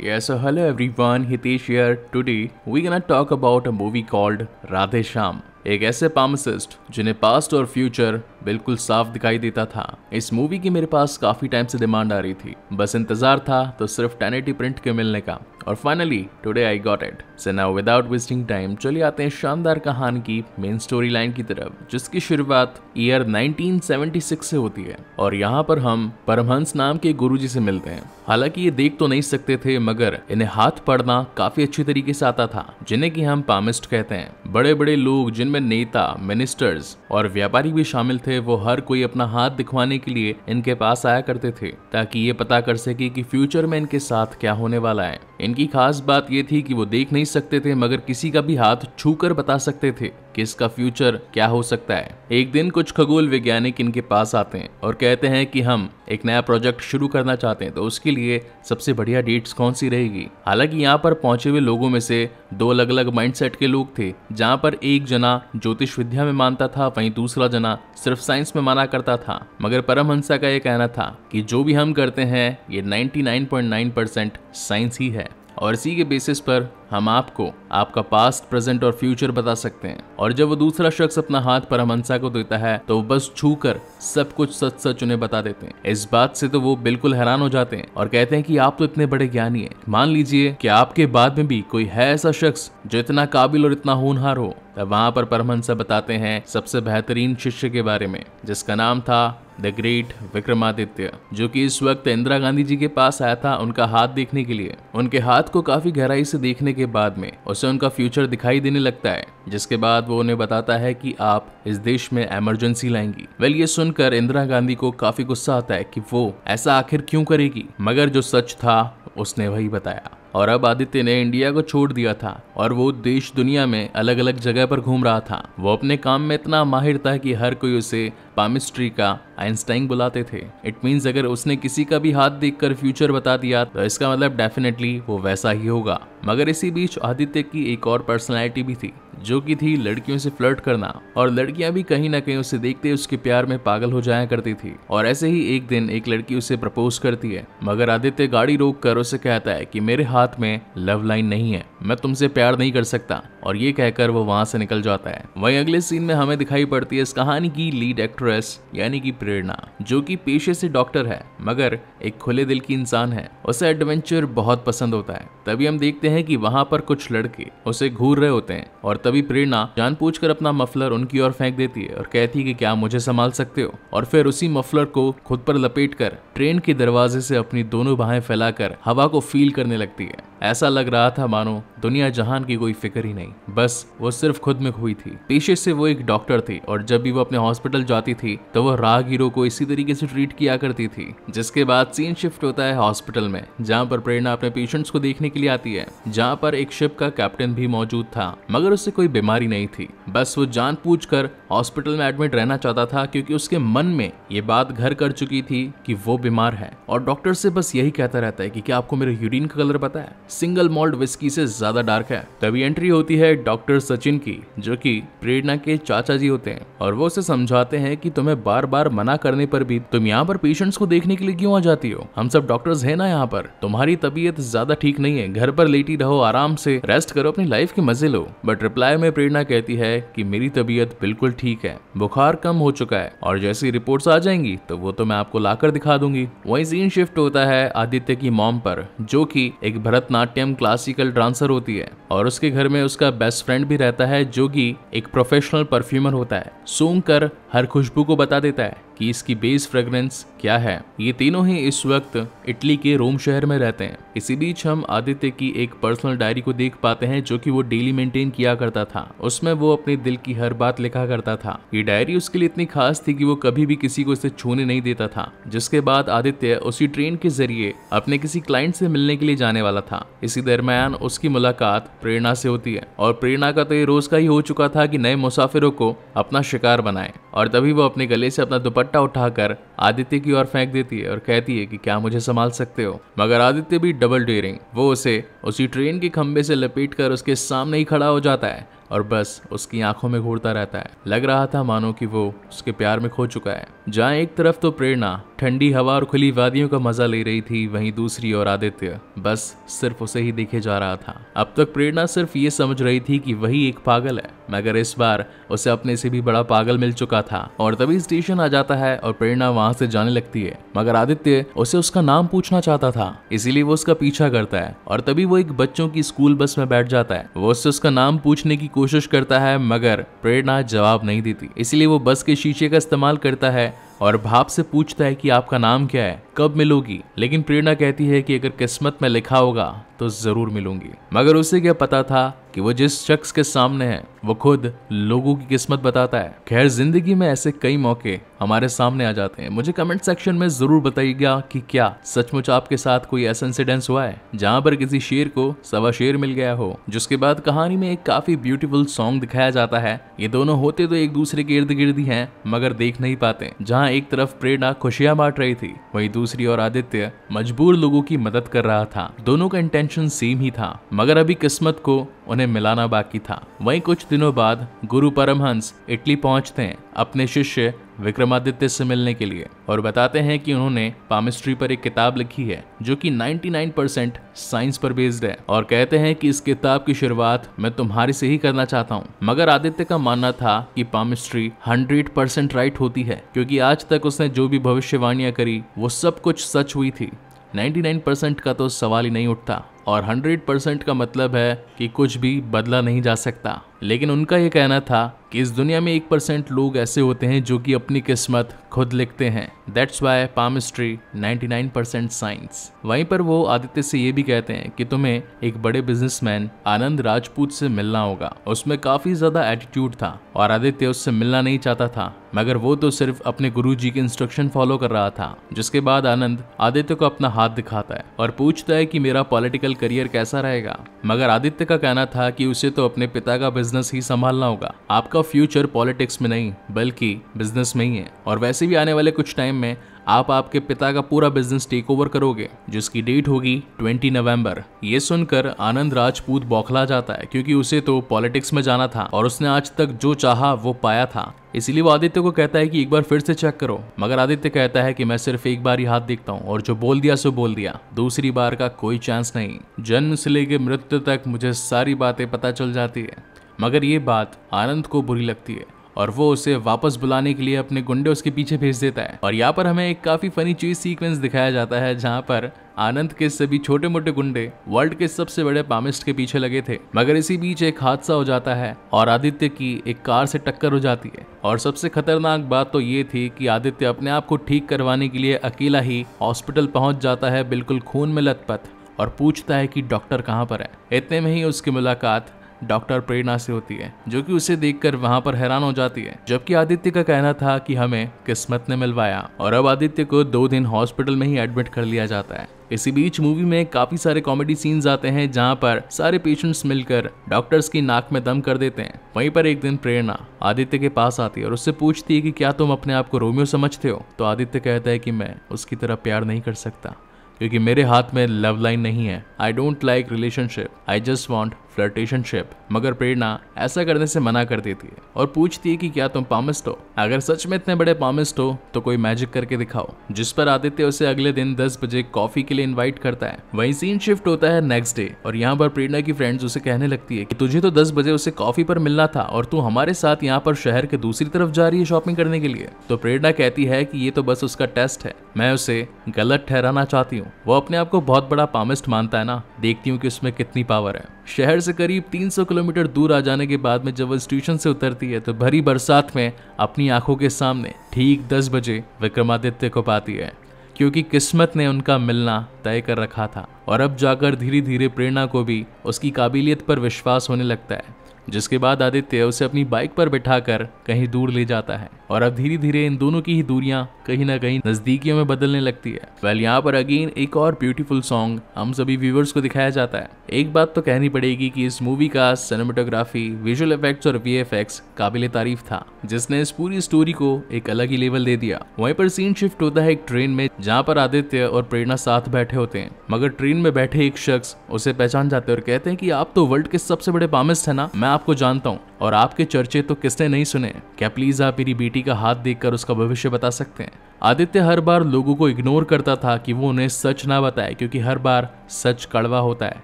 Yes, so hello everyone, Hitesh here. Today, we're gonna talk about a movie called Radhe Shyam. एक ऐसे pharmacist जिन्हें past और future बिल्कुल साफ दिखाई देता था इस मूवी की मेरे पास काफी टाइम से डिमांड आ रही थी बस इंतजार था तो सिर्फ टेन प्रिंट के मिलने का और finally today I got it so now without wasting time चलिए आते हैं शानदार कहानी की मेन स्टोरी लाइन की तरफ जिसकी शुरुआत ईयर 1976 से होती है और यहाँ पर हम परमहंस नाम के गुरुजी से मिलते हैं हालांकि ये देख तो नहीं सकते थे मगर इन्हें हाथ पढ़ना काफी अच्छी तरीके से आता था जिन्हें की हम पामिस्ट कहते हैं बड़े बड़े लोग जिनमें नेता मिनिस्टर्स और व्यापारी भी शामिल थे वो हर कोई अपना हाथ दिखवाने के लिए इनके पास आया करते थे ताकि ये पता कर सके कि फ्यूचर में इनके साथ क्या होने वाला है इनकी खास बात यह थी कि वो देख नहीं सकते थे मगर किसी का भी हाथ छू कर बता सकते थे कि इसका फ्यूचर क्या हो सकता है एक दिन कुछ खगोल वैज्ञानिक इनके पास आते हैं और कहते हैं कि हम एक नया प्रोजेक्ट शुरू करना चाहते हैं तो उसके लिए सबसे बढ़िया डेट्स कौन सी रहेगी हालांकि यहाँ पर पहुंचे हुए लोगों में से दो अलग अलग माइंडसेट के लोग थे जहाँ पर एक जना ज्योतिष विद्या में मानता था वहीं दूसरा जना सिर्फ साइंस में माना करता था मगर परमहंसा का यह कहना था कि जो भी हम करते हैं ये 99.9 साइंस ही है और इसी के बेसिस पर हम आपको आपका पास्ट प्रेजेंट और फ्यूचर बता सकते हैं और जब वो दूसरा शख्स अपना हाथ परमहंसा को देता है तो वो बस छू कर सब कुछ सच सच उन्हें बता देते हैं इस बात से तो वो बिल्कुल हैरान हो जाते हैं और कहते हैं कि आप तो इतने बड़े ज्ञानी है मान लीजिए कि आपके बाद में भी कोई है ऐसा शख्स जो इतना काबिल और इतना होनहार हो तब वहां पर परमहंसा बताते हैं सबसे बेहतरीन शिष्य के बारे में जिसका नाम था द ग्रेट विक्रमादित्य जो कि इस वक्त इंदिरा गांधी जी के पास आया था उनका हाथ देखने के लिए उनके हाथ को काफी गहराई से देखने के बाद में उसे उनका फ्यूचर दिखाई देने लगता है जिसके बाद वो उन्हें बताता है कि आप इस देश में एमरजेंसी लाएंगी वेल ये सुनकर इंदिरा गांधी को काफी गुस्सा आता है कि वो ऐसा आखिर क्यों करेगी मगर जो सच था उसने वही बताया और अब आदित्य ने इंडिया को छोड़ दिया था और वो देश दुनिया में अलग अलग जगह पर घूम रहा था वो अपने काम में इतना माहिर था कि हर कोई उसे पामिस्ट्री का आइंस्टाइन बुलाते थे इट मीन्स अगर उसने किसी का भी हाथ देख फ्यूचर बता दिया तो इसका मतलब डेफिनेटली वो वैसा ही होगा मगर इसी बीच आदित्य की एक और पर्सनैलिटी भी थी जो कि थी लड़कियों से फ्लर्ट करना और लड़कियां भी कहीं ना कहीं उसे देखते उसके प्यार में पागल हो जाया करती थी और ऐसे ही एक दिन एक लड़की उसे प्रपोज करती है मगर आदित्य गाड़ी रोक कर उसे कहता है कि मेरे हाथ में लव लाइन नहीं है मैं तुमसे प्यार नहीं कर सकता और ये कहकर वो वहाँ से निकल जाता है वहीं अगले सीन में हमें दिखाई पड़ती है इस कहानी की लीड एक्ट्रेस यानी कि प्रेरणा जो कि पेशे से डॉक्टर है मगर एक खुले दिल की इंसान है उसे एडवेंचर बहुत पसंद होता है तभी हम देखते हैं कि वहाँ पर कुछ लड़के उसे घूर रहे होते हैं और तभी प्रेरणा जानबूझ अपना मफलर उनकी ओर फेंक देती है और कहती है कि क्या मुझे संभाल सकते हो और फिर उसी मफलर को खुद पर लपेट कर ट्रेन के दरवाजे से अपनी दोनों बाहें फैलाकर हवा को फील करने लगती है ऐसा लग रहा था मानो दुनिया जहान की कोई फिक्र ही नहीं बस वो सिर्फ खुद में हुई थी पेशे से वो एक डॉक्टर थी और जब भी वो अपने हॉस्पिटल जाती थी तो वह राहगीरों को इसी तरीके से ट्रीट किया करती थी जिसके बाद सीन शिफ्ट होता है हॉस्पिटल में जहाँ पर प्रेरणा अपने पेशेंट्स को देखने के लिए आती है जहाँ पर एक शिप का कैप्टन भी मौजूद था मगर उसे कोई बीमारी नहीं थी बस वो जान कर हॉस्पिटल में एडमिट रहना चाहता था क्योंकि उसके मन में ये बात घर कर चुकी थी कि वो बीमार है और डॉक्टर से बस यही कहता रहता है कि क्या आपको मेरे यूरिन का कलर पता है सिंगल मॉल्ट विस्की से ज्यादा डार्क है तभी एंट्री होती है डॉक्टर सचिन की जो कि प्रेरणा के चाचा जी होते हैं और वो उसे समझाते हैं कि तुम्हें बार बार मना करने पर भी तुम यहाँ पर पेशेंट्स को देखने के लिए क्यों आ जाती हो हम सब डॉक्टर्स है ना यहाँ पर तुम्हारी तबीयत ज्यादा ठीक नहीं है घर पर लेटी रहो आराम से रेस्ट करो अपनी लाइफ के मजे लो बट रिप्लाई में प्रेरणा कहती है की मेरी तबीयत बिल्कुल ठीक है बुखार कम हो चुका है और जैसी रिपोर्ट आ जाएंगी तो वो तो मैं आपको लाकर दिखा दूंगी वही सीन शिफ्ट होता है आदित्य की मॉम पर जो की एक भरतना नाट्यम क्लासिकल डांसर होती है और उसके घर में उसका बेस्ट फ्रेंड भी रहता है जो कि एक प्रोफेशनल परफ्यूमर होता है सोंग कर हर खुशबू को बता देता है कि इसकी बेस फ्रेग्रेंस क्या है ये तीनों ही इस वक्त इटली के रोम शहर में रहते हैं इसी बीच हम आदित्य की एक पर्सनल डायरी को देख पाते हैं जो कि वो डेली मेंटेन किया करता था उसमें वो अपने दिल की हर बात लिखा करता था ये डायरी उसके लिए इतनी खास थी कि वो कभी भी किसी को इसे छूने नहीं देता था जिसके बाद आदित्य उसी ट्रेन के जरिए अपने किसी क्लाइंट से मिलने के लिए जाने वाला था इसी दरमियान उसकी मुलाकात प्रेरणा से होती है और प्रेरणा का तो ये रोज का ही हो चुका था कि नए मुसाफिरों को अपना शिकार बनाए और तभी वो अपने गले से अपना दुपट्टा दुपट्टा उठाकर आदित्य की ओर फेंक देती है और कहती है कि क्या मुझे संभाल सकते हो मगर आदित्य भी डबल डेयरिंग वो उसे उसी ट्रेन के खंबे से लपेट कर उसके सामने ही खड़ा हो जाता है और बस उसकी आंखों में घूरता रहता है लग रहा था मानो कि वो उसके प्यार में खो चुका है जहाँ एक तरफ तो प्रेरणा ठंडी हवा और खुली वादियों का मजा ले रही थी वहीं दूसरी ओर आदित्य बस सिर्फ उसे ही देखे जा रहा था अब तक प्रेरणा सिर्फ ये समझ रही थी कि वही एक पागल है मगर इस बार उसे अपने से भी बड़ा पागल मिल चुका था और तभी स्टेशन आ जाता है और प्रेरणा वहां से जाने लगती है मगर आदित्य उसे उसका नाम पूछना चाहता था इसीलिए वो उसका पीछा करता है और तभी वो एक बच्चों की स्कूल बस में बैठ जाता है वो उससे उसका नाम पूछने की कोशिश करता है मगर प्रेरणा जवाब नहीं देती इसलिए वो बस के शीशे का इस्तेमाल करता है और भाप से पूछता है कि आपका नाम क्या है कब मिलोगी लेकिन प्रेरणा कहती है कि अगर किस्मत में लिखा होगा तो जरूर मिलूंगी मगर उसे क्या पता था कि वो जिस शख्स के सामने है वो खुद लोगों की किस्मत बताता है खैर जिंदगी में ऐसे कई मौके हमारे सामने आ जाते हैं मुझे कमेंट सेक्शन में जरूर बताइएगा कि क्या सचमुच आपके साथ कोई ऐसा इंसिडेंस हुआ है जहाँ पर किसी शेर को सवा शेर मिल गया हो जिसके बाद कहानी में एक काफी ब्यूटीफुल सॉन्ग दिखाया जाता है ये दोनों होते तो एक दूसरे के इर्द गिर्द ही है मगर देख नहीं पाते जहाँ जहां एक तरफ प्रेरणा खुशियां बांट रही थी वहीं दूसरी ओर आदित्य मजबूर लोगों की मदद कर रहा था दोनों का इंटेंशन सेम ही था मगर अभी किस्मत को उन्हें मिलाना बाकी था वहीं कुछ दिनों बाद गुरु परमहंस इटली पहुंचते हैं अपने शिष्य विक्रमादित्य से मिलने के लिए और बताते हैं कि उन्होंने पामिस्ट्री पर एक किताब लिखी है जो कि 99% साइंस पर बेस्ड है और कहते हैं कि इस किताब की शुरुआत मैं तुम्हारे से ही करना चाहता हूँ मगर आदित्य का मानना था कि पामिस्ट्री 100% राइट होती है क्योंकि आज तक उसने जो भी भविष्यवाणियां करी वो सब कुछ सच हुई थी 99% का तो सवाल ही नहीं उठता और 100 परसेंट का मतलब है कि कुछ भी बदला नहीं जा सकता लेकिन उनका यह कहना था कि इस दुनिया में एक परसेंट लोग ऐसे होते हैं जो कि अपनी किस्मत खुद लिखते हैं that's why palmistry 99 percent science वहीं पर वो आदित्य से ये भी कहते हैं कि तुम्हें एक बड़े बिजनेसमैन आनंद राजपूत से मिलना होगा उसमें काफी ज्यादा एटीट्यूड था और आदित्य उससे मिलना नहीं चाहता था मगर वो तो सिर्फ अपने गुरु जी के इंस्ट्रक्शन फॉलो कर रहा था जिसके बाद आनंद आदित्य को अपना हाथ दिखाता है और पूछता है कि मेरा पॉलिटिकल करियर कैसा रहेगा मगर आदित्य का कहना था कि उसे तो अपने पिता का बिजनेस ही संभालना होगा आपका फ्यूचर पॉलिटिक्स में नहीं बल्कि बिजनेस में ही है और वैसे भी आने वाले कुछ टाइम में आप आपके पिता का पूरा बिजनेस टेक ओवर करोगे जिसकी डेट होगी 20 नवंबर ये सुनकर आनंद राजपूत बौखला जाता है क्योंकि उसे तो पॉलिटिक्स में जाना था और उसने आज तक जो चाहा वो पाया था इसलिए वो आदित्य को कहता है कि एक बार फिर से चेक करो मगर आदित्य कहता है कि मैं सिर्फ एक बार ही हाथ देखता हूँ और जो बोल दिया सो बोल दिया दूसरी बार का कोई चांस नहीं जन्म से लेके मृत्यु तक मुझे सारी बातें पता चल जाती है मगर ये बात आनंद को बुरी लगती है और वो उसे वापस बुलाने के लिए अपने गुंडे उसके पीछे भेज देता है और यहाँ पर हमें एक काफी फनी चीज सीक्वेंस दिखाया जाता है जहाँ पर आनंद के सभी छोटे मोटे गुंडे वर्ल्ड के सबसे बड़े पामिस्ट के पीछे लगे थे मगर इसी बीच एक हादसा हो जाता है और आदित्य की एक कार से टक्कर हो जाती है और सबसे खतरनाक बात तो ये थी कि आदित्य अपने आप को ठीक करवाने के लिए अकेला ही हॉस्पिटल पहुंच जाता है बिल्कुल खून में लथपथ और पूछता है कि डॉक्टर कहाँ पर है इतने में ही उसकी मुलाकात डॉक्टर प्रेरणा से होती है जो कि उसे देखकर वहां पर हैरान हो जाती है जबकि आदित्य का कहना था कि हमें किस्मत ने मिलवाया और अब आदित्य को दो दिन हॉस्पिटल में ही एडमिट कर लिया जाता है इसी बीच मूवी में काफी सारे कॉमेडी सीन्स आते हैं जहां पर सारे पेशेंट्स मिलकर डॉक्टर्स की नाक में दम कर देते हैं वहीं पर एक दिन प्रेरणा आदित्य के पास आती है और उससे पूछती है कि क्या तुम अपने आप को रोमियो समझते हो तो आदित्य कहता है कि मैं उसकी तरह प्यार नहीं कर सकता क्योंकि मेरे हाथ में लव लाइन नहीं है I don't like relationship I just want flirtationship मगर प्रेरणा ऐसा करने से मना करती थी और पूछती है कि क्या तुम पामिस्ट हो अगर सच में इतने बड़े पामिस्ट हो तो कोई मैजिक करके दिखाओ जिस पर आदित्य उसे अगले दिन दस बजे कॉफी के लिए इन्वाइट करता है वही सीन शिफ्ट होता है नेक्स्ट डे और यहाँ पर प्रेरणा की फ्रेंड्स उसे कहने लगती है कि तुझे तो दस बजे उसे कॉफी पर मिलना था और तू हमारे साथ यहाँ पर शहर के दूसरी तरफ जा रही है शॉपिंग करने के लिए तो प्रेरणा कहती है कि ये तो बस उसका टेस्ट है मैं उसे गलत ठहराना चाहती हूँ वो अपने आप को बहुत बड़ा पामिस्ट मानता है ना देखती हूँ कि उसमें कितनी पावर है शहर से करीब 300 किलोमीटर दूर आ जाने के बाद में जब वो स्टेशन से उतरती है तो भरी बरसात में अपनी आंखों के सामने ठीक दस बजे विक्रमादित्य को पाती है क्योंकि किस्मत ने उनका मिलना तय कर रखा था और अब जाकर धीरे धीरे प्रेरणा को भी उसकी काबिलियत पर विश्वास होने लगता है जिसके बाद आदित्य उसे अपनी बाइक पर बिठाकर कहीं दूर ले जाता है और अब धीरे धीरे इन दोनों की ही दूरियां कहीं ना कहीं नजदीकियों में बदलने लगती है वेल यहाँ पर अगेन एक और ब्यूटीफुल सॉन्ग हम सभी व्यूवर्स को दिखाया जाता है एक बात तो कहनी पड़ेगी कि इस मूवी का सिनेमाटोग्राफी विजुअल इफेक्ट्स और वी एफ काबिल तारीफ था जिसने इस पूरी स्टोरी को एक अलग ही लेवल दे दिया वहीं पर सीन शिफ्ट होता है एक ट्रेन में जहाँ पर आदित्य और प्रेरणा साथ बैठे होते हैं मगर ट्रेन में बैठे एक शख्स उसे पहचान जाते हैं और कहते हैं कि आप तो वर्ल्ड के सबसे बड़े पामिस्ट है ना मैं आपको जानता हूँ और आपके चर्चे तो किसने नहीं सुने क्या प्लीज आप मेरी बेटी का हाथ देखकर उसका भविष्य बता सकते हैं आदित्य हर बार लोगों को इग्नोर करता था कि वो उन्हें सच ना बताए क्योंकि हर बार सच कड़वा होता है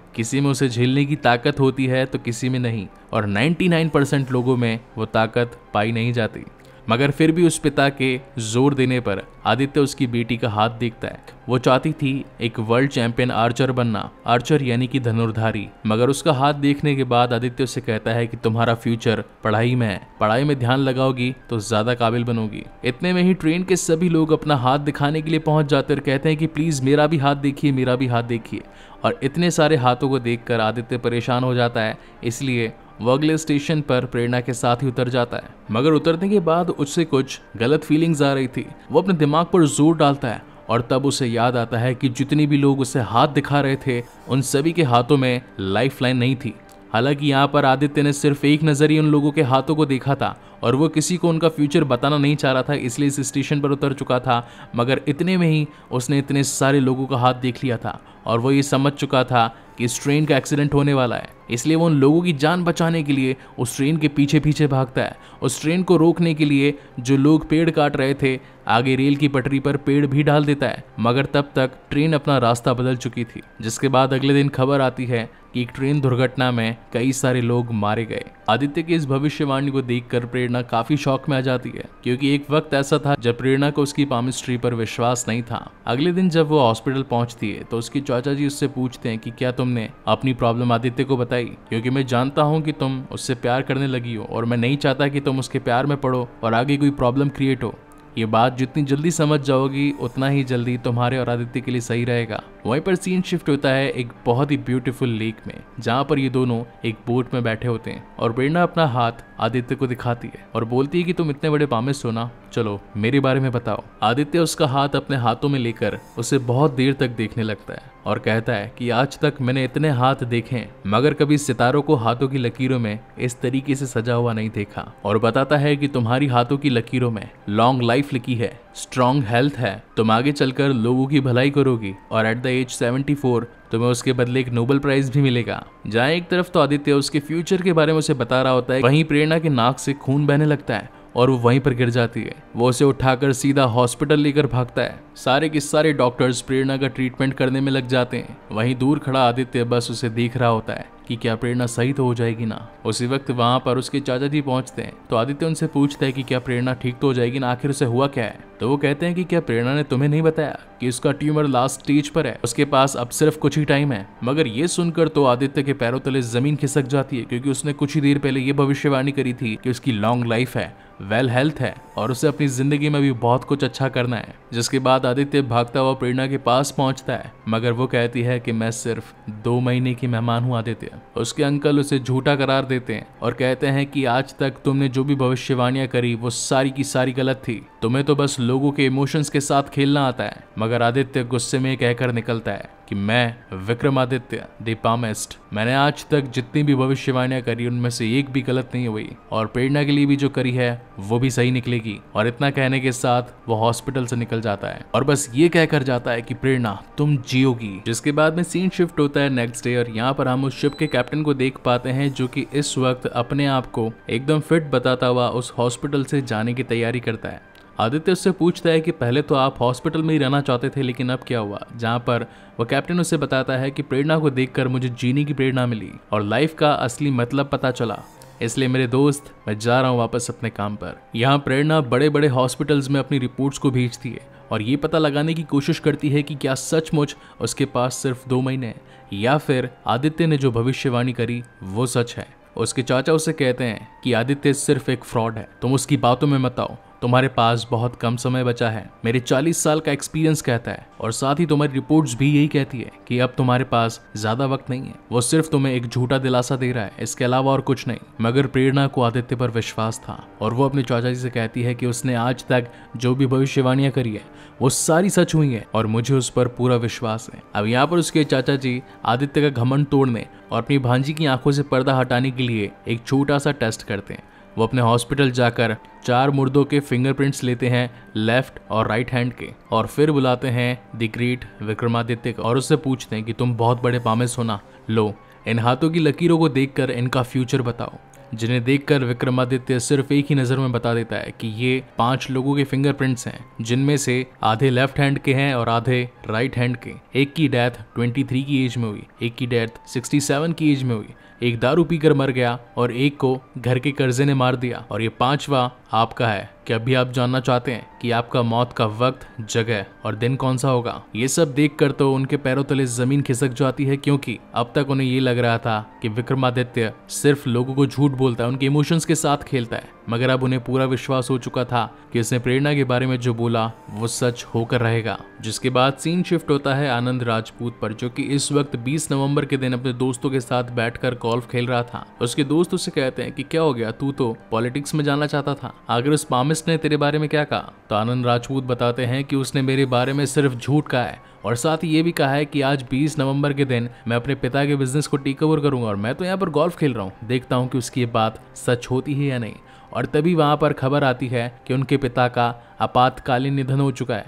किसी में उसे झेलने की ताकत होती है तो किसी में नहीं और 99% लोगों में वो ताकत पाई नहीं जाती मगर फिर भी उस पिता के जोर देने पर आदित्य उसकी बेटी का हाथ देखता है वो चाहती थी एक वर्ल्ड चैंपियन आर्चर बनना आर्चर यानी कि धनुर्धारी मगर उसका हाथ देखने के बाद आदित्य उसे कहता है कि तुम्हारा फ्यूचर पढ़ाई में है पढ़ाई में ध्यान लगाओगी तो ज्यादा काबिल बनोगी इतने में ही ट्रेन के सभी लोग अपना हाथ दिखाने के लिए पहुंच जाते और कहते हैं कि प्लीज मेरा भी हाथ देखिए मेरा भी हाथ देखिए और इतने सारे हाथों को देखकर आदित्य परेशान हो जाता है इसलिए वो अगले स्टेशन पर प्रेरणा के साथ ही उतर जाता है मगर उतरने के बाद उससे कुछ गलत फीलिंग्स आ रही थी वो अपने दिमाग पर जोर डालता है और तब उसे याद आता है कि जितने भी लोग उसे हाथ दिखा रहे थे उन सभी के हाथों में लाइफ लाइन नहीं थी हालांकि यहाँ पर आदित्य ने सिर्फ एक नज़र ही उन लोगों के हाथों को देखा था और वो किसी को उनका फ्यूचर बताना नहीं चाह रहा था इसलिए इस स्टेशन पर उतर चुका था मगर इतने में ही उसने इतने सारे लोगों का हाथ देख लिया था और वो ये समझ चुका था कि इस ट्रेन का एक्सीडेंट होने वाला है इसलिए वो उन लोगों की जान बचाने के लिए उस ट्रेन के पीछे पीछे भागता है उस ट्रेन को रोकने के लिए जो लोग पेड़ काट रहे थे आगे रेल की पटरी पर पेड़ भी डाल देता है मगर तब तक ट्रेन अपना रास्ता बदल चुकी थी जिसके बाद अगले दिन खबर आती है कि एक ट्रेन दुर्घटना में कई सारे लोग मारे गए आदित्य की इस भविष्यवाणी को देख प्रेरणा काफी शौक में आ जाती है क्योंकि एक वक्त ऐसा था जब प्रेरणा को उसकी पामिस्ट्री पर विश्वास नहीं था अगले दिन जब वो हॉस्पिटल पहुंचती है तो उसकी चाचा जी उससे पूछते हैं कि क्या तुमने अपनी प्रॉब्लम आदित्य को बताया बताई क्योंकि मैं जानता हूँ कि तुम उससे प्यार करने लगी हो और मैं नहीं चाहता कि तुम उसके प्यार में पड़ो और आगे कोई प्रॉब्लम क्रिएट हो ये बात जितनी जल्दी समझ जाओगी उतना ही जल्दी तुम्हारे और आदित्य के लिए सही रहेगा वहीं पर सीन शिफ्ट होता है एक बहुत ही ब्यूटीफुल लेक में जहाँ पर ये दोनों एक बोट में बैठे होते हैं और प्रेरणा अपना हाथ आदित्य को दिखाती है और बोलती है कि तुम इतने बड़े पामे सोना चलो मेरे बारे में बताओ आदित्य उसका हाथ अपने हाथों में लेकर उसे बहुत देर तक देखने लगता है और कहता है कि आज तक मैंने इतने हाथ देखे मगर कभी सितारों को हाथों की लकीरों में इस तरीके से सजा हुआ नहीं देखा और बताता है कि तुम्हारी हाथों की लकीरों में लॉन्ग लाइफ लिखी है स्ट्रॉन्ग हेल्थ है तुम आगे चलकर लोगों की भलाई करोगी और at the age seventy four तुम्हें उसके बदले एक नोबल प्राइज भी मिलेगा जहाँ एक तरफ तो आदित्य उसके फ्यूचर के बारे में उसे बता रहा होता है वहीं प्रेरणा के नाक से खून बहने लगता है और वो वहीं पर गिर जाती है वो उसे उठाकर सीधा हॉस्पिटल लेकर भागता है सारे के सारे डॉक्टर्स प्रेरणा का ट्रीटमेंट करने में लग जाते हैं वहीं दूर खड़ा आदित्य बस उसे देख रहा होता है कि क्या प्रेरणा सही तो हो जाएगी ना उसी वक्त वहाँ पर उसके चाचा जी पहुँचते हैं तो आदित्य उनसे पूछता है कि क्या प्रेरणा ठीक तो हो जाएगी ना आखिर उसे हुआ क्या है तो वो कहते हैं कि क्या प्रेरणा ने तुम्हें नहीं बताया कि उसका ट्यूमर लास्ट स्टेज पर है उसके पास अब सिर्फ कुछ ही टाइम है मगर ये सुनकर तो आदित्य के पैरों तले जमीन खिसक जाती है क्योंकि उसने कुछ ही देर पहले ये भविष्यवाणी करी थी कि उसकी लॉन्ग लाइफ है वेल well हेल्थ है और उसे अपनी जिंदगी में भी बहुत कुछ अच्छा करना है जिसके बाद आदित्य भागता हुआ प्रेरणा के पास पहुंचता है मगर वो कहती है कि मैं सिर्फ दो महीने की मेहमान हूँ आदित्य उसके अंकल उसे झूठा करार देते हैं और कहते हैं कि आज तक तुमने जो भी भविष्यवाणियां करी वो सारी की सारी गलत थी तुम्हें तो बस लोगों के इमोशंस के साथ खेलना आता है मगर आदित्य गुस्से में कहकर निकलता है कि मैं विक्रमादित्य पामेस्ट मैंने आज तक जितनी भी भविष्यवाणियां करी उनमें से एक भी गलत नहीं हुई और प्रेरणा के लिए भी जो करी है वो भी सही निकलेगी और इतना कहने के साथ वो हॉस्पिटल से निकल जाता है और बस ये कहकर जाता है कि प्रेरणा तुम जियोगी जिसके बाद में सीन शिफ्ट होता है नेक्स्ट डे और यहाँ पर हम उस शिप के कैप्टन को देख पाते हैं जो की इस वक्त अपने आप को एकदम फिट बताता हुआ उस हॉस्पिटल से जाने की तैयारी करता है आदित्य उससे पूछता है कि पहले तो आप हॉस्पिटल में ही रहना चाहते थे लेकिन अब क्या हुआ जहाँ पर वो कैप्टन उसे बताता है कि प्रेरणा को देख मुझे जीने की प्रेरणा मिली और लाइफ का असली मतलब पता चला इसलिए मेरे दोस्त मैं जा रहा हूँ वापस अपने काम पर यहाँ प्रेरणा बड़े बड़े हॉस्पिटल्स में अपनी रिपोर्ट्स को भेजती है और ये पता लगाने की कोशिश करती है कि क्या सचमुच उसके पास सिर्फ दो महीने हैं या फिर आदित्य ने जो भविष्यवाणी करी वो सच है उसके चाचा उसे कहते हैं कि आदित्य सिर्फ एक फ्रॉड है तुम उसकी बातों में मत आओ तुम्हारे पास बहुत कम समय बचा है मेरे 40 साल का एक्सपीरियंस कहता है और साथ ही तुम्हारी रिपोर्ट्स भी यही कहती है कि अब तुम्हारे पास ज्यादा वक्त नहीं है वो सिर्फ तुम्हें एक झूठा दिलासा दे रहा है इसके अलावा और कुछ नहीं मगर प्रेरणा को आदित्य पर विश्वास था और वो अपने चाचा जी से कहती है कि उसने आज तक जो भी भविष्यवाणियां करी है वो सारी सच हुई है और मुझे उस पर पूरा विश्वास है अब यहाँ पर उसके चाचा जी आदित्य का घमंड तोड़ने और अपनी भांजी की आंखों से पर्दा हटाने के लिए एक छोटा सा टेस्ट करते हैं वो अपने हॉस्पिटल जाकर चार मुर्दों के फिंगरप्रिंट्स लेते हैं लेफ्ट और राइट हैंड के और फिर बुलाते हैं द ग्रेट विक्रमादित्य को और उससे पूछते हैं कि तुम बहुत बड़े पामिस हो ना लो इन हाथों की लकीरों को कर इनका फ्यूचर बताओ जिन्हें देखकर विक्रमादित्य सिर्फ एक ही नज़र में बता देता है कि ये पांच लोगों के फिंगरप्रिंट्स हैं जिनमें से आधे लेफ्ट हैंड के हैं और आधे राइट हैंड के एक की डेथ 23 की एज में हुई एक की डेथ 67 की एज में हुई एक दारू पीकर मर गया और एक को घर के कर्जे ने मार दिया और ये पांचवा आपका है क्या अभी आप जानना चाहते हैं कि आपका मौत का वक्त जगह और दिन कौन सा होगा ये सब देखकर तो उनके पैरों तले जमीन खिसक जाती है क्योंकि अब तक उन्हें ये लग रहा था कि विक्रमादित्य सिर्फ लोगों को झूठ बोलता है उनके इमोशंस के साथ खेलता है मगर अब उन्हें पूरा विश्वास हो चुका था कि उसने प्रेरणा के बारे में जो बोला वो सच होकर रहेगा जिसके बाद सीन शिफ्ट होता है आनंद राजपूत पर जो कि इस वक्त 20 नवंबर के दिन अपने दोस्तों के साथ बैठकर गोल्फ खेल रहा था उसके दोस्त उसे कहते हैं कि क्या हो गया तू तो पॉलिटिक्स में जाना चाहता था अगर उस पामे केमिस्ट ने तेरे बारे में क्या कहा तो आनंद राजपूत बताते हैं कि उसने मेरे बारे में सिर्फ झूठ कहा है और साथ ही ये भी कहा है कि आज 20 नवंबर के दिन मैं अपने पिता के बिजनेस को टेक ओवर करूंगा और मैं तो यहाँ पर गोल्फ खेल रहा हूँ देखता हूँ कि उसकी ये बात सच होती है या नहीं और तभी वहाँ पर खबर आती है कि उनके पिता का आपातकालीन निधन हो चुका है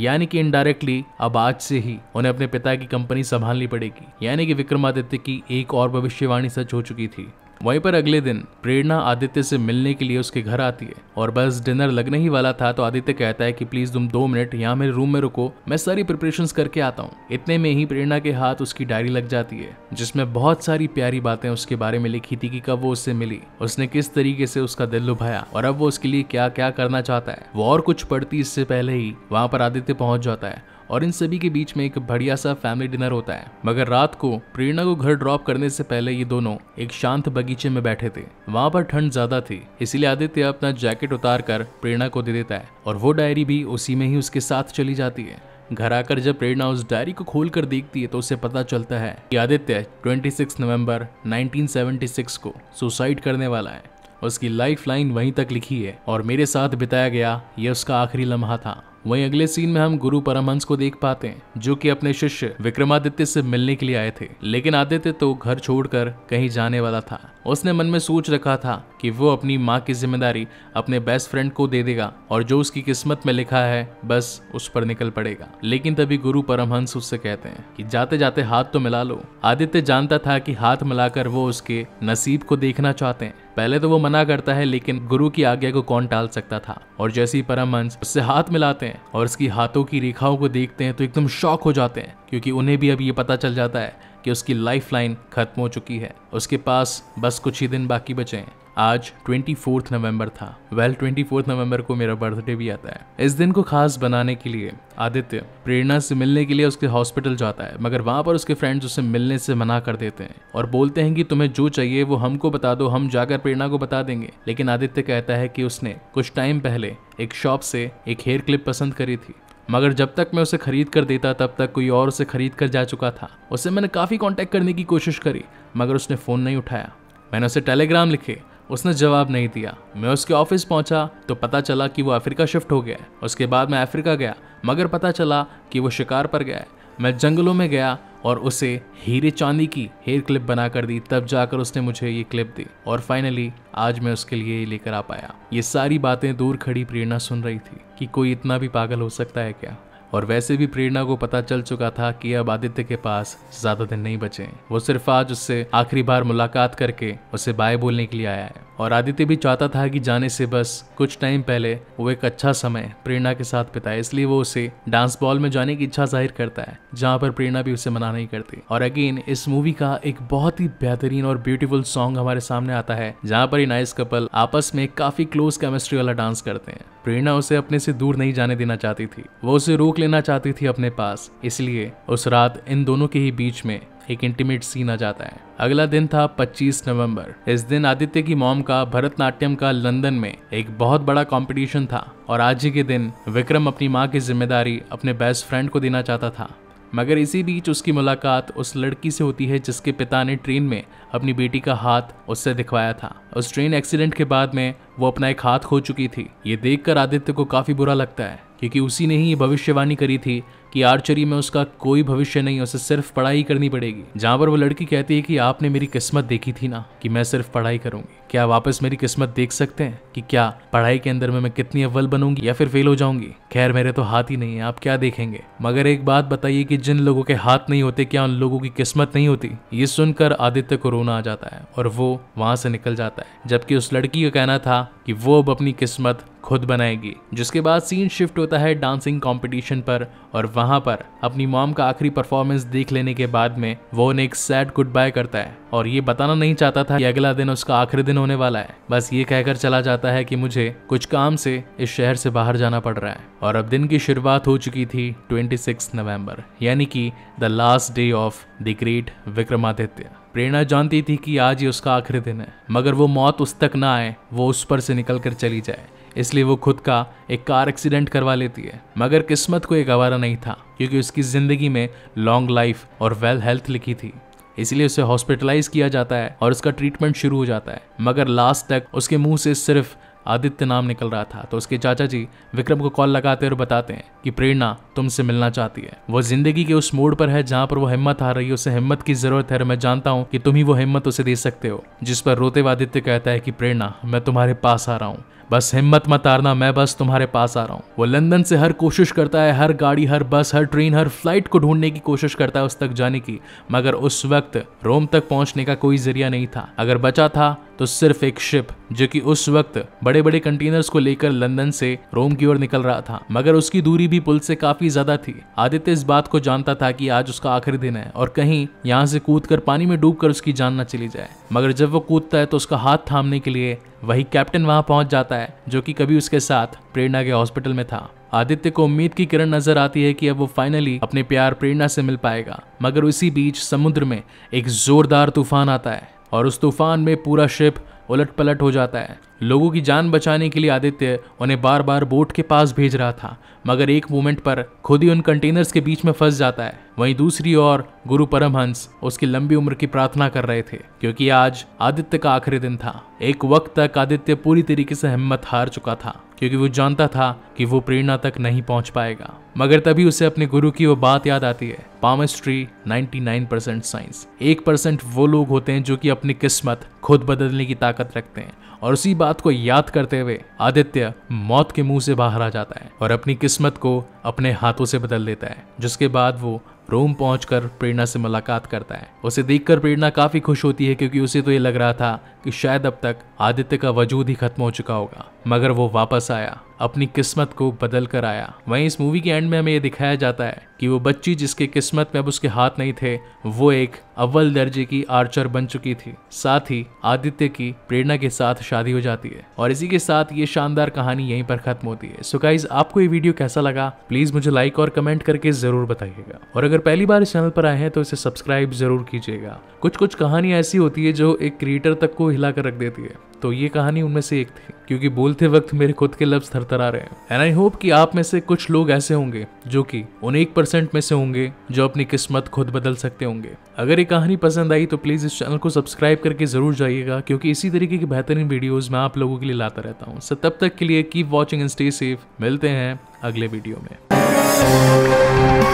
यानी कि इनडायरेक्टली अब आज से ही उन्हें अपने पिता की कंपनी संभालनी पड़ेगी यानी कि विक्रमादित्य की एक और भविष्यवाणी सच हो चुकी थी वहीं पर अगले दिन प्रेरणा आदित्य से मिलने के लिए उसके घर आती है और बस डिनर लगने ही वाला था तो आदित्य कहता है कि प्लीज तुम दो मिनट यहाँ मेरे रूम में रुको मैं सारी प्रिपरेशन करके आता हूँ इतने में ही प्रेरणा के हाथ उसकी डायरी लग जाती है जिसमें बहुत सारी प्यारी बातें उसके बारे में लिखी थी कि कब वो उससे मिली उसने किस तरीके से उसका दिल लुभाया और अब वो उसके लिए क्या क्या करना चाहता है वो और कुछ पढ़ती इससे पहले ही वहां पर आदित्य पहुंच जाता है और इन सभी के बीच में एक बढ़िया सा फैमिली डिनर होता है मगर रात को प्रेरणा को घर ड्रॉप करने से पहले ये दोनों एक शांत बगीचे में बैठे थे वहाँ पर ठंड ज्यादा थी इसीलिए आदित्य अपना जैकेट उतार कर प्रेरणा को दे देता है और वो डायरी भी उसी में ही उसके साथ चली जाती है घर आकर जब प्रेरणा उस डायरी को खोल कर देखती है तो उसे पता चलता है कि आदित्य 26 नवंबर 1976 को सुसाइड करने वाला है उसकी लाइफ लाइन वहीं तक लिखी है और मेरे साथ बिताया गया यह उसका आखिरी लम्हा था वहीं अगले सीन में हम गुरु परमहंस को देख पाते हैं जो कि अपने शिष्य विक्रमादित्य से मिलने के लिए आए थे लेकिन आदित्य तो घर छोड़कर कहीं जाने वाला था उसने मन में सोच रखा था कि वो अपनी माँ की जिम्मेदारी अपने बेस्ट फ्रेंड को दे देगा और जो उसकी किस्मत में लिखा है बस उस पर निकल पड़ेगा लेकिन तभी गुरु परमहंस उससे कहते हैं कि जाते जाते हाथ तो मिला लो आदित्य जानता था कि हाथ मिलाकर वो उसके नसीब को देखना चाहते हैं पहले तो वो मना करता है लेकिन गुरु की आज्ञा को कौन टाल सकता था और जैसे ही परमहंस उससे हाथ मिलाते हैं और उसकी हाथों की रेखाओं को देखते हैं तो एकदम शॉक हो जाते हैं क्योंकि उन्हें भी अब ये पता चल जाता है कि उसकी लाइफ लाइन खत्म हो चुकी है उसके पास बस कुछ ही दिन बाकी बचे हैं आज ट्वेंटी फोर्थ था वेल ट्वेंटी फोर्थ नवम्बर को मेरा बर्थडे भी आता है इस दिन को खास बनाने के लिए आदित्य प्रेरणा से मिलने के लिए उसके हॉस्पिटल जाता है मगर वहां पर उसके फ्रेंड्स उसे मिलने से मना कर देते हैं और बोलते हैं कि तुम्हें जो चाहिए वो हमको बता दो हम जाकर प्रेरणा को बता देंगे लेकिन आदित्य कहता है कि उसने कुछ टाइम पहले एक शॉप से एक हेयर क्लिप पसंद करी थी मगर जब तक मैं उसे खरीद कर देता तब तक कोई और उसे खरीद कर जा चुका था उसे मैंने काफ़ी कांटेक्ट करने की कोशिश करी मगर उसने फ़ोन नहीं उठाया मैंने उसे टेलीग्राम लिखे उसने जवाब नहीं दिया मैं उसके ऑफिस पहुंचा तो पता चला कि वो अफ्रीका शिफ्ट हो गया उसके बाद मैं अफ्रीका गया मगर पता चला कि वो शिकार पर गया मैं जंगलों में गया और उसे हीरे चांदी की हेयर क्लिप बना कर दी तब जाकर उसने मुझे ये क्लिप दी और फाइनली आज मैं उसके लिए लेकर आ पाया ये सारी बातें दूर खड़ी प्रेरणा सुन रही थी कि कोई इतना भी पागल हो सकता है क्या और वैसे भी प्रेरणा को पता चल चुका था कि अब आदित्य के पास ज्यादा दिन नहीं बचे वो सिर्फ आज उससे आखिरी बार मुलाकात करके उसे बाय बोलने के लिए आया है और आदित्य भी चाहता था कि जाने से बस कुछ टाइम पहले वो एक अच्छा समय प्रेरणा के साथ बिताए इसलिए वो उसे डांस बॉल में जाने की इच्छा जाहिर करता है जहाँ पर प्रेरणा भी उसे मना नहीं करती और अगेन इस मूवी का एक बहुत ही बेहतरीन और ब्यूटीफुल सॉन्ग हमारे सामने आता है जहाँ पर ये नाइस कपल आपस में काफी क्लोज केमिस्ट्री वाला डांस करते हैं प्रेरणा उसे अपने से दूर नहीं जाने देना चाहती थी वो उसे रोक लेना चाहती थी अपने पास इसलिए उस रात इन दोनों के ही बीच में एक इंटीमेट सीन आ जाता है अगला दिन था 25 नवंबर इस दिन आदित्य की मॉम का भरतनाट्यम का लंदन में एक बहुत बड़ा कंपटीशन था और आज ही के दिन विक्रम अपनी माँ की जिम्मेदारी अपने बेस्ट फ्रेंड को देना चाहता था मगर इसी बीच उसकी मुलाकात उस लड़की से होती है जिसके पिता ने ट्रेन में अपनी बेटी का हाथ उससे दिखवाया था उस ट्रेन एक्सीडेंट के बाद में वो अपना एक हाथ खो चुकी थी ये देखकर आदित्य को काफी बुरा लगता है क्योंकि उसी ने ही ये भविष्यवाणी करी थी कि आर्चरी में उसका कोई भविष्य नहीं उसे सिर्फ पढ़ाई करनी पड़ेगी जहाँ पर वो लड़की कहती है कि आपने मेरी किस्मत देखी थी ना कि मैं सिर्फ पढ़ाई करूंगी क्या वापस मेरी किस्मत देख सकते हैं कि क्या पढ़ाई के अंदर में मैं कितनी अव्वल बनूंगी या फिर फेल हो जाऊंगी खैर मेरे तो हाथ ही नहीं है आप क्या देखेंगे मगर एक बात बताइए कि जिन लोगों के हाथ नहीं होते क्या उन लोगों की किस्मत नहीं होती ये सुनकर आदित्य को रोना आ जाता है और वो वहां से निकल जाता है जबकि उस लड़की का कहना था कि वो अब अपनी किस्मत खुद बनाएगी जिसके बाद सीन शिफ्ट होता है डांसिंग कॉम्पिटिशन पर और वहां पर अपनी मॉम का आखिरी परफॉर्मेंस देख लेने के बाद में वो उन्हें एक सैड गुड बाय करता है और ये बताना नहीं चाहता था कि अगला दिन उसका आखिरी दिन होने वाला है बस ये कहकर चला जाता है कि मुझे कुछ काम से इस शहर से बाहर जाना पड़ रहा है और अब दिन की शुरुआत हो चुकी थी ट्वेंटी सिक्स नवम्बर यानी कि the last day of the great Vikramaditya Prerna जानती थी कि आज ही उसका आखिरी दिन है मगर वो मौत उस तक ना आए वो उस पर से निकल कर चली जाए इसलिए वो खुद का एक कार एक्सीडेंट करवा लेती है मगर किस्मत को एक गवारा नहीं था क्योंकि उसकी ज़िंदगी में लॉन्ग लाइफ और वेल हेल्थ लिखी थी इसलिए उसे हॉस्पिटलाइज किया जाता है और उसका ट्रीटमेंट शुरू हो जाता है मगर लास्ट तक उसके मुंह से सिर्फ आदित्य नाम निकल रहा था तो उसके चाचा जी विक्रम को कॉल लगाते और बताते हैं कि प्रेरणा तुमसे मिलना चाहती है वो जिंदगी के उस मोड़ पर है जहाँ पर वो हिम्मत हार रही है उसे हिम्मत की जरूरत है और मैं जानता हूँ कि तुम ही वो हिम्मत उसे दे सकते हो जिस पर रोते हुए आदित्य कहता है कि प्रेरणा मैं तुम्हारे पास आ रहा हूँ बस हिम्मत मत हारना मैं बस तुम्हारे पास आ रहा हूँ वो लंदन से हर कोशिश करता है हर गाड़ी हर बस हर ट्रेन हर फ्लाइट को ढूंढने की कोशिश करता है उस तक जाने की मगर उस वक्त रोम तक पहुंचने का कोई जरिया नहीं था अगर बचा था तो सिर्फ एक शिप जो कि उस वक्त बड़े बड़े कंटेनर्स को लेकर लंदन से रोम की ओर निकल रहा था मगर उसकी दूरी भी पुल से काफी ज्यादा थी आदित्य इस बात को जानता था कि आज उसका आखिरी दिन है और कहीं यहाँ से कूद पानी में डूब उसकी जान न चली जाए मगर जब वो कूदता है तो उसका हाथ थामने के लिए वही कैप्टन वहां पहुंच जाता है जो कि कभी उसके साथ प्रेरणा के हॉस्पिटल में था आदित्य को उम्मीद की किरण नजर आती है कि अब वो फाइनली अपने प्यार प्रेरणा से मिल पाएगा मगर उसी बीच समुद्र में एक जोरदार तूफान आता है और उस तूफान में पूरा शिप उलट पलट हो जाता है लोगों की जान बचाने के लिए आदित्य उन्हें बार बार बोट के पास भेज रहा था मगर एक मोमेंट पर खुद ही उन कंटेनर्स के बीच में फंस जाता है वहीं दूसरी ओर गुरु परमहंस उसकी लंबी उम्र की प्रार्थना कर रहे थे क्योंकि आज आदित्य का आखिरी दिन था एक वक्त तक आदित्य पूरी तरीके से हिम्मत हार चुका था क्योंकि वो जानता था कि वो प्रेरणा तक नहीं पहुंच पाएगा मगर तभी उसे अपने गुरु की वो बात याद आती है पामिस्ट्री 99 परसेंट साइंस एक परसेंट वो लोग होते हैं जो कि अपनी किस्मत खुद बदलने की ताकत रखते हैं और उसी बात बात को याद करते हुए आदित्य मौत के मुंह से बाहर आ जाता है और अपनी किस्मत को अपने हाथों से बदल देता है जिसके बाद वो रोम पहुंचकर प्रेरणा से मुलाकात करता है उसे देखकर प्रेरणा काफी खुश होती है क्योंकि उसे तो ये लग रहा था कि शायद अब तक आदित्य का वजूद ही खत्म हो चुका होगा मगर वो वापस आया अपनी किस्मत को बदल कर आया वहीं इस मूवी के एंड में हमें ये दिखाया जाता है कि वो बच्ची जिसके किस्मत में अब उसके हाथ नहीं थे वो एक अव्वल दर्जे की आर्चर बन चुकी थी साथ ही आदित्य की प्रेरणा के साथ शादी हो जाती है और इसी के साथ ये शानदार कहानी यहीं पर खत्म होती है सो गाइज आपको ये वीडियो कैसा लगा प्लीज मुझे लाइक और कमेंट करके जरूर बताइएगा और अगर पहली बार इस चैनल पर आए हैं तो इसे सब्सक्राइब जरूर कीजिएगा कुछ कुछ कहानी ऐसी होती है जो एक क्रिएटर तक को हिला कर रख देती है तो ये कहानी उनमें से एक थी क्योंकि बोलते वक्त मेरे खुद के लफ्ज थरथरा रहे हैं एंड आई होप कि आप में से कुछ लोग ऐसे होंगे जो कि उन एक परसेंट में से होंगे जो अपनी किस्मत खुद बदल सकते होंगे अगर ये कहानी पसंद आई तो प्लीज इस चैनल को सब्सक्राइब करके जरूर जाइएगा क्योंकि इसी तरीके की बेहतरीन वीडियोज मैं आप लोगों के लिए लाता रहता हूँ सो तब तक के लिए keep watching and stay safe मिलते हैं अगले वीडियो में